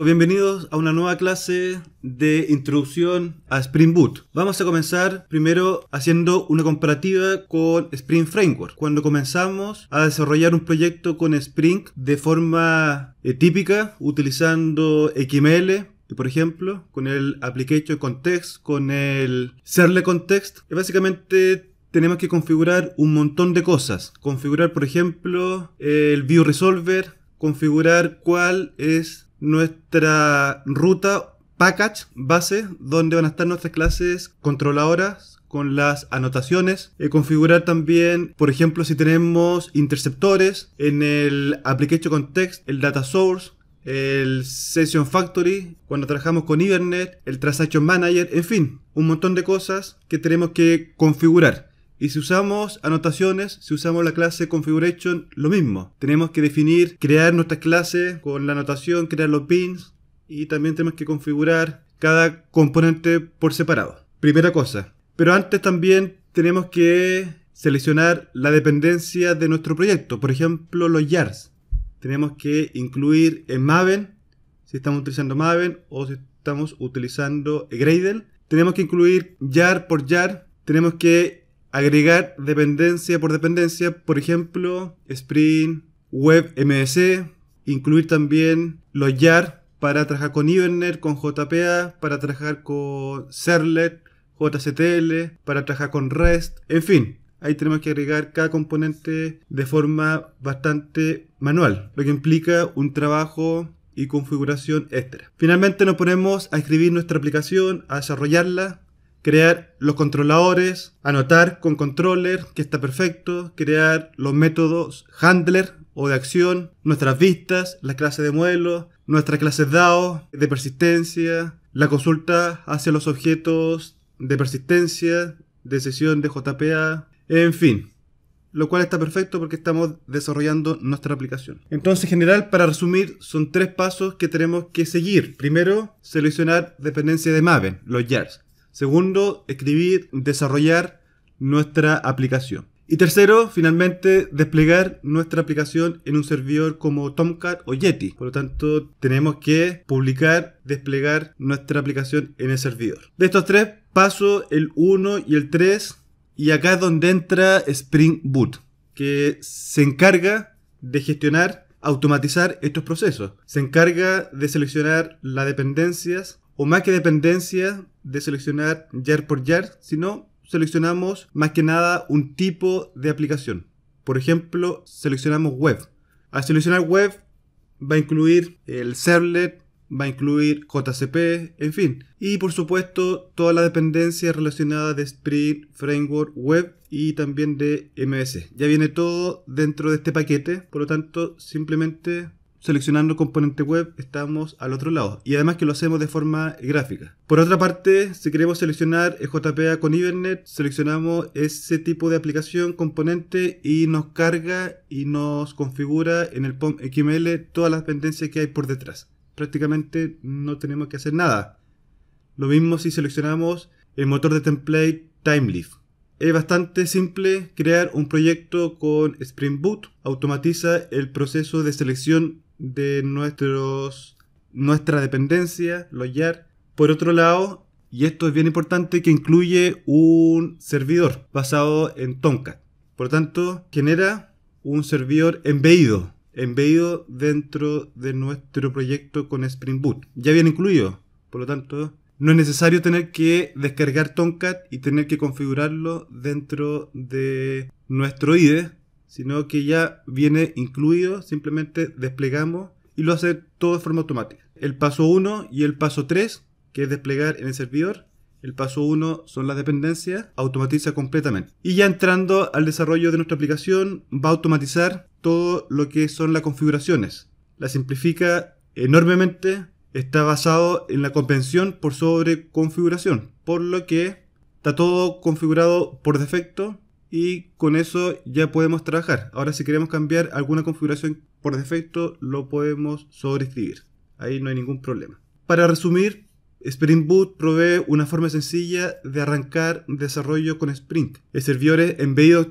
Bienvenidos a una nueva clase de introducción a Spring Boot. Vamos a comenzar primero haciendo una comparativa con Spring Framework. Cuando comenzamos a desarrollar un proyecto con Spring de forma eh, típica, utilizando XML, por ejemplo, con el Application Context, con el Serle Context, básicamente tenemos que configurar un montón de cosas. Configurar, por ejemplo, el View Resolver, configurar cuál es nuestra ruta package base donde van a estar nuestras clases controladoras con las anotaciones, eh, configurar también, por ejemplo, si tenemos interceptores en el application context, el data source, el session factory, cuando trabajamos con Hibernate el transaction manager, en fin, un montón de cosas que tenemos que configurar. Y si usamos anotaciones, si usamos la clase configuration, lo mismo. Tenemos que definir, crear nuestras clases con la anotación, crear los pins y también tenemos que configurar cada componente por separado. Primera cosa. Pero antes también tenemos que seleccionar la dependencia de nuestro proyecto. Por ejemplo, los YARs. Tenemos que incluir en Maven, si estamos utilizando Maven o si estamos utilizando Gradle. Tenemos que incluir YAR por YAR. Tenemos que agregar dependencia por dependencia, por ejemplo, Spring, MVC, incluir también los YAR para trabajar con Ibernet, con JPA, para trabajar con Serlet, JCTL, para trabajar con REST, en fin. Ahí tenemos que agregar cada componente de forma bastante manual, lo que implica un trabajo y configuración extra. Finalmente nos ponemos a escribir nuestra aplicación, a desarrollarla crear los controladores, anotar con controller, que está perfecto, crear los métodos handler o de acción, nuestras vistas, las clases de modelos, nuestras clases DAO de persistencia, la consulta hacia los objetos de persistencia, de sesión de JPA, en fin. Lo cual está perfecto porque estamos desarrollando nuestra aplicación. Entonces, en general, para resumir, son tres pasos que tenemos que seguir. Primero, seleccionar dependencia de Maven, los YARs. Segundo, escribir, desarrollar nuestra aplicación. Y tercero, finalmente, desplegar nuestra aplicación en un servidor como Tomcat o Yeti. Por lo tanto, tenemos que publicar, desplegar nuestra aplicación en el servidor. De estos tres paso el 1 y el 3, y acá es donde entra Spring Boot, que se encarga de gestionar, automatizar estos procesos. Se encarga de seleccionar las dependencias, o más que dependencia de seleccionar jar por jar, sino seleccionamos más que nada un tipo de aplicación. Por ejemplo, seleccionamos web. Al seleccionar web va a incluir el servlet, va a incluir JCP, en fin. Y por supuesto, toda la dependencia relacionada de Spring, Framework, Web y también de MS. Ya viene todo dentro de este paquete, por lo tanto, simplemente seleccionando componente web estamos al otro lado y además que lo hacemos de forma gráfica. Por otra parte, si queremos seleccionar JPA con Ibernet, seleccionamos ese tipo de aplicación componente y nos carga y nos configura en el POM XML todas las dependencias que hay por detrás. Prácticamente no tenemos que hacer nada. Lo mismo si seleccionamos el motor de template TimeLeaf. Es bastante simple crear un proyecto con Spring Boot. Automatiza el proceso de selección de nuestros, nuestra dependencia, los YAR. Por otro lado, y esto es bien importante, que incluye un servidor basado en Tomcat. Por lo tanto, genera un servidor embebido, embebido dentro de nuestro proyecto con Spring Boot. Ya viene incluido, por lo tanto, no es necesario tener que descargar Tomcat y tener que configurarlo dentro de nuestro IDE, sino que ya viene incluido, simplemente desplegamos y lo hace todo de forma automática. El paso 1 y el paso 3, que es desplegar en el servidor, el paso 1 son las dependencias, automatiza completamente. Y ya entrando al desarrollo de nuestra aplicación, va a automatizar todo lo que son las configuraciones. La simplifica enormemente está basado en la convención por sobreconfiguración, por lo que está todo configurado por defecto y con eso ya podemos trabajar. Ahora si queremos cambiar alguna configuración por defecto lo podemos sobreescribir. Ahí no hay ningún problema. Para resumir, Spring Boot provee una forma sencilla de arrancar desarrollo con Spring. El servidor es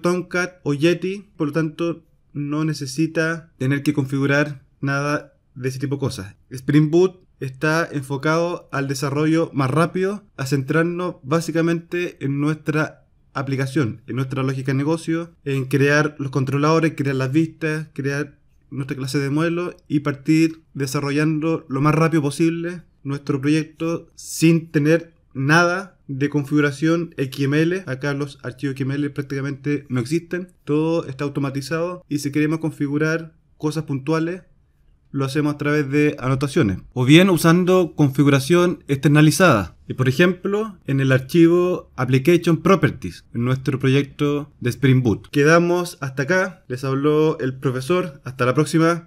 Tomcat o Yeti, por lo tanto no necesita tener que configurar nada de ese tipo de cosas. Spring Boot está enfocado al desarrollo más rápido, a centrarnos básicamente en nuestra aplicación, en nuestra lógica de negocio, en crear los controladores, crear las vistas, crear nuestra clase de modelo y partir desarrollando lo más rápido posible nuestro proyecto sin tener nada de configuración XML. Acá los archivos XML prácticamente no existen. Todo está automatizado y si queremos configurar cosas puntuales lo hacemos a través de anotaciones o bien usando configuración externalizada. Y por ejemplo, en el archivo Application Properties, en nuestro proyecto de Spring Boot. Quedamos hasta acá, les habló el profesor, hasta la próxima.